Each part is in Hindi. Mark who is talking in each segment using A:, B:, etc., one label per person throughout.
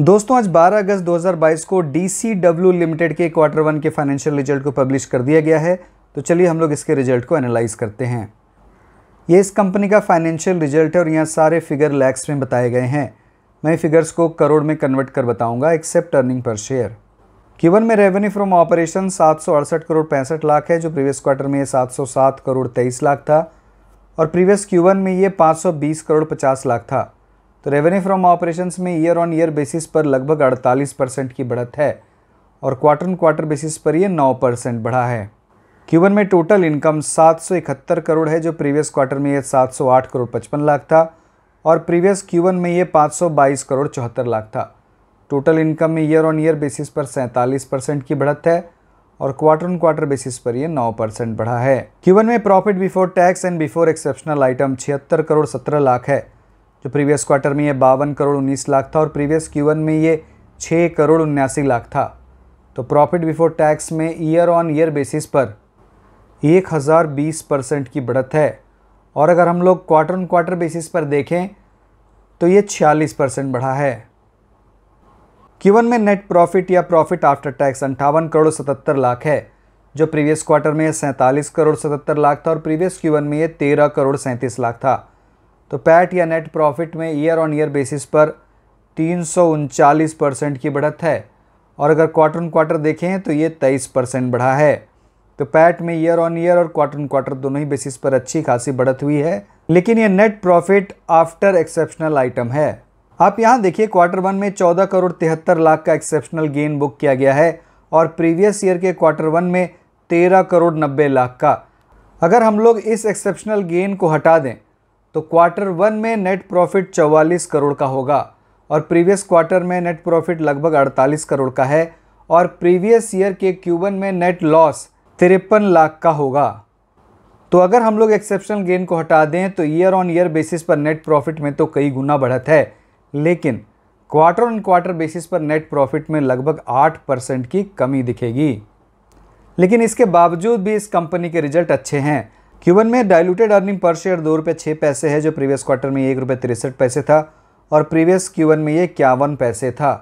A: दोस्तों आज 12 अगस्त 2022 को डब्ल्यू लिमिटेड के क्वार्टर वन के फाइनेंशियल रिजल्ट को पब्लिश कर दिया गया है तो चलिए हम लोग इसके रिजल्ट को एनालाइज करते हैं ये इस कंपनी का फाइनेंशियल रिजल्ट है और यहाँ सारे फिगर लैक्स में बताए गए हैं मैं फिगर्स को करोड़ में कन्वर्ट कर बताऊँगा except earning per share Q one में रेवेन्यू फ्रॉम ऑपरेशन सात करोड़ पैंसठ लाख है जो प्रीवियस क्वार्टर में ये सात करोड़ तेईस लाख था और प्रीवियस क्यूबन में ये पाँच करोड़ पचास लाख था तो रेवेन्यू फ्रॉम ऑपरेशंस में ईयर ऑन ईयर बेसिस पर लगभग 48 परसेंट की बढ़त है और क्वार्टर ऑन क्वार्टर बेसिस पर यह 9 परसेंट बढ़ा है क्यूबन में टोटल इनकम सात करोड़ है जो प्रीवियस क्वार्टर में यह 708 करोड़ पचपन लाख था और प्रीवियस क्यूबन में ये 522 करोड़ चौहत्तर लाख था टोटल इनकम में ईयर ऑन ईयर बेसिस पर सैंतालीस परसेंट की बढ़त है और क्वार्टर ऑन क्वार्टर बेसिस पर यह 9 परसेंट बढ़ा है क्यूबन में profit before tax and before exceptional item छिहत्तर करोड़ सत्रह लाख है जो प्रीवियस क्वार्टर में ये बावन करोड़ उन्नीस लाख था और प्रीवियस क्यू में ये छः करोड़ उन्यासी लाख था तो प्रॉफिट बिफोर टैक्स में ईयर ऑन ईयर बेसिस पर एक हज़ार बीस परसेंट की बढ़त है और अगर हम लोग क्वार्टर ऑन क्वार्टर बेसिस पर देखें तो ये छियालीस परसेंट बढ़ा है क्यूवन में नेट प्रॉफिट या प्रॉफिट आफ्टर टैक्स अंठावन करोड़ सतहत्तर लाख है जो प्रीवियस क्वार्टर में यह सैंतालीस करोड़ सतहत्तर लाख था और प्रीवियस क्यूवन में ये तेरह करोड़ सैंतीस लाख था तो पैट या नेट प्रॉफिट में ईयर ऑन ईयर बेसिस पर तीन परसेंट की बढ़त है और अगर क्वार्टर ऑन क्वार्टर देखें तो ये तेईस परसेंट बढ़ा है तो पैट में ईयर ऑन ईयर और क्वार्टर ऑन क्वार्टर दोनों ही बेसिस पर अच्छी खासी बढ़त हुई है लेकिन ये net profit after exceptional item है आप यहाँ देखिए क्वार्टर वन में चौदह करोड़ तिहत्तर लाख का एक्सेप्शनल गेन बुक किया गया है और प्रीवियस ईयर के क्वार्टर वन में तेरह करोड़ नब्बे लाख का अगर हम लोग इस एक्सेप्शनल गेन को हटा दें तो क्वार्टर वन में नेट प्रॉफिट चौवालीस करोड़ का होगा और प्रीवियस क्वार्टर में नेट प्रॉफिट लगभग 48 करोड़ का है और प्रीवियस ईयर के क्यूबन में नेट लॉस तिरपन लाख का होगा तो अगर हम लोग एक्सेप्शनल गेन को हटा दें तो ईयर ऑन ईयर बेसिस पर नेट प्रॉफिट में तो कई गुना बढ़त है लेकिन क्वार्टर ऑन क्वार्टर बेसिस पर नेट प्रॉफिट में लगभग आठ परसेंट की कमी दिखेगी लेकिन इसके बावजूद भी इस कंपनी के रिजल्ट अच्छे हैं क्यूबन में डायलूटेड अर्निंग पर शेयर दो रुपये छः पैसे है जो प्रीवियस क्वार्टर में एक रुपये तिरसठ पैसे था और प्रीवियस क्यूबन में ये इक्यावन पैसे था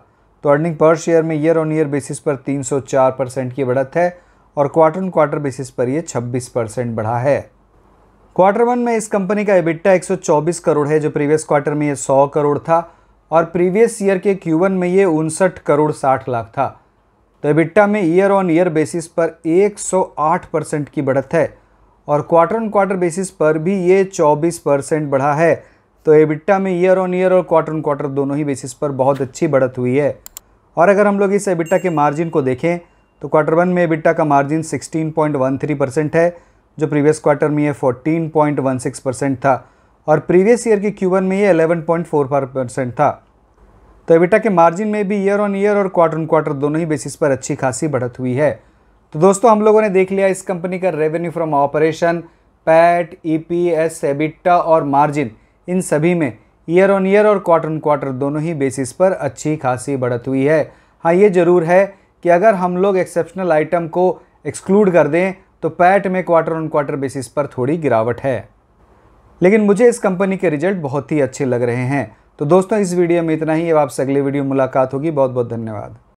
A: तो अर्निंग पर शेयर में ईयर ऑन ईयर बेसिस पर 304 परसेंट की बढ़त है और क्वार्टर ऑन क्वार्टर बेसिस पर यह 26 परसेंट बढ़ा है क्वार्टर वन में इस कंपनी का एबिट्टा 124 करोड़ है जो प्रीवियस क्वार्टर में ये 100 करोड़ था और प्रीवियस ईयर के क्यूवन में ये उनसठ करोड़ साठ लाख था तो एबिट्टा में ईयर ऑन ईयर बेसिस पर आठ परसेंट की बढ़त है और क्वार्टर ऑन क्वार्टर बेसिस पर भी ये 24 परसेंट बढ़ा है तो एबिट्टा में ईयर ऑन ईयर और क्वार्टर ऑन क्वार्टर दोनों ही बेसिस पर बहुत अच्छी बढ़त हुई है और अगर हम लोग इस एबिट्टा के मार्जिन को देखें तो क्वार्टर वन में एबिट्टा का मार्जिन 16.13 परसेंट है जो प्रीवियस क्वार्टर में ये 14.16 परसेंट था और प्रीवियस ईयर के क्यू में ये एलेवन परसेंट था तो एबिटा के मार्जिन में भी ईयर ऑन ईयर और क्वार्टर ऑन क्वार्टर दोनों ही बेसिस पर अच्छी खासी बढ़त हुई है तो दोस्तों हम लोगों ने देख लिया इस कंपनी का revenue from operation PAT EPS EBITDA और मार्जिन इन सभी में ईयर ऑन ईयर और क्वार्टर ऑन क्वार्टर दोनों ही बेसिस पर अच्छी खासी बढ़त हुई है हाँ ये ज़रूर है कि अगर हम लोग एक्सेप्शनल आइटम को एक्सक्लूड कर दें तो पैट में क्वार्टर ऑन क्वार्टर बेसिस पर थोड़ी गिरावट है लेकिन मुझे इस कंपनी के रिजल्ट बहुत ही अच्छे लग रहे हैं तो दोस्तों इस वीडियो में इतना ही अब आपसे अगले वीडियो मुलाकात होगी बहुत बहुत धन्यवाद